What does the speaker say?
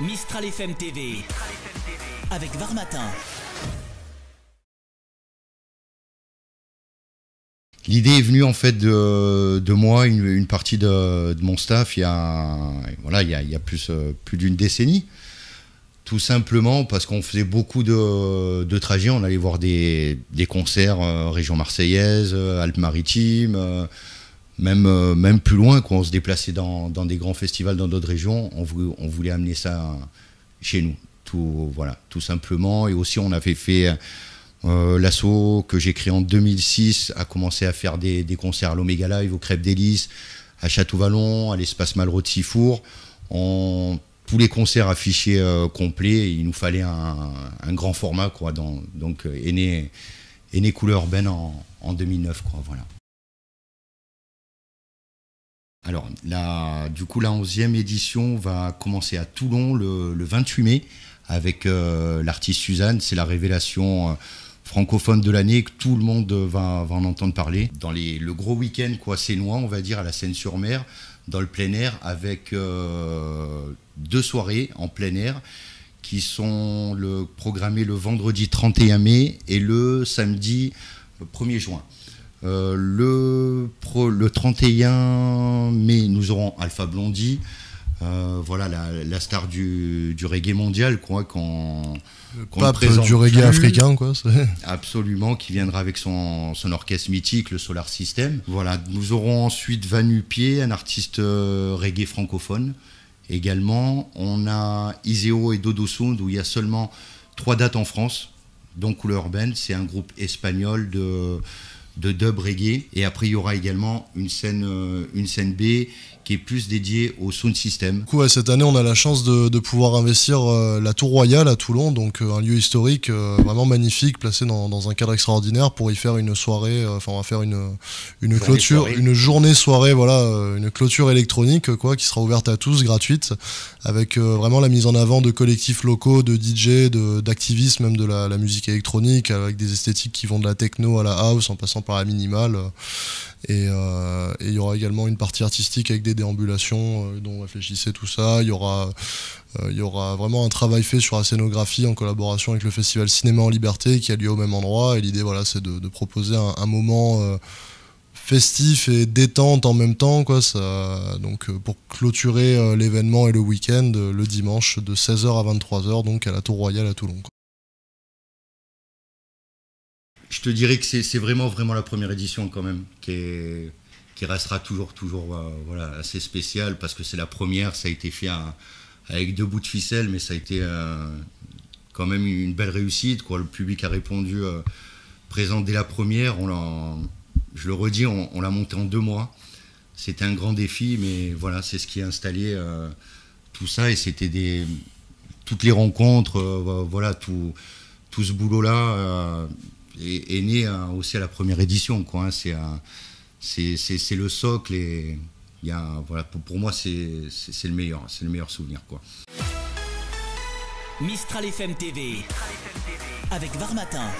Mistral FM TV. Avec Varmatin. L'idée est venue en fait de, moi, une, partie de, mon staff, il y a, voilà, il plus, euh, plus d'une décennie. Tout simplement parce qu'on faisait beaucoup de, trajets, on allait voir des, concerts euh, région marseillaise, euh, Alpes-Maritimes, même, euh, même plus loin, quand on se déplaçait dans, des grands festivals dans d'autres régions, on, voulait amener ça euh, chez nous, tout, voilà, tout simplement. Et aussi, on avait fait euh, l'assaut que j'ai créé en 2006, a commencé à faire des, concerts à l'Oméga Live, au Crêpe d'Hélice, à Château-Vallon, à l'espace Malraux de Sifour. On, tous les concerts affichés euh, complets, il nous fallait un, grand format, quoi, dans, donc, aîné, né couleur urbaine en, en 2009, quoi, voilà. Alors, du coup, la 11e édition va commencer à Toulon le, 28 mai avec euh, l'artiste Suzanne. C'est la révélation euh, francophone de l'année que tout le monde va, en entendre parler. Dans le gros week-end quoi, c'est noir, on va dire, à la Seine-sur-Mer, dans le plein air, avec euh, deux soirées en plein air qui sont programmées le vendredi 31 mai et le samedi 1er juin. Euh, le, le 31 mai, nous aurons Alpha Blondie. Euh, voilà la, star du, reggae mondial, quoi, qu'on du reggae africain, Absolument, qui viendra avec son, orchestre mythique, le Solar System. Voilà, nous aurons ensuite Vanupier, un artiste euh, reggae francophone. Également, on a Iseo et Dodo Sound, où il y a seulement trois dates en France. dont Couleur Urbaine, c'est un groupe espagnol de de dub reggae. Et après, il y aura également une scène, euh, une scène B qui est plus dédiée au sound system. coup, cette année, on a la chance de, pouvoir investir euh, la Tour Royale à Toulon, donc euh, un lieu historique vraiment magnifique, placé dans, un cadre extraordinaire pour y faire une soirée. Enfin, on va faire une, une clôture, une journée soirée, voilà, une clôture électronique, quoi, qui sera ouverte à tous, gratuite, avec vraiment la mise en avant de collectifs locaux, de DJ, d'activistes, même de la, la musique électronique, avec des esthétiques qui vont de la techno à la house, en passant la minimale. Euh, et il y aura également une partie artistique avec des déambulations euh, dont on réfléchissait tout ça. Il y aura euh, il y aura vraiment un travail fait sur la scénographie en collaboration avec le festival Cinéma en Liberté qui a lieu au même endroit. Et l'idée, voilà, c'est de, proposer un, moment festif et détente en même temps. Quoi, ça, donc, pour clôturer l'événement et le week-end, le dimanche de 16h à 23h, donc à la Tour Royale à Toulon je te dirais que c'est vraiment, vraiment la première édition quand même, qui, restera toujours, toujours euh, assez spéciale, parce que c'est la première, ça a été fait avec deux bouts de ficelle, mais ça a été euh, quand même une belle réussite. Quoi. Le public a répondu euh, présent dès la première. On je le redis, on, l'a monté en deux mois. C'était un grand défi, mais voilà, c'est ce qui a installé tout ça, et c'était des toutes les rencontres, voilà, tout, tout ce boulot-là est, né hein, aussi à la première édition. Quoi, hein. c'est, c'est, le socle et y a, voilà, pour, moi, c'est, le meilleur. Hein. C'est le meilleur souvenir. Quoi. Mistral FM TV, avec Varmatin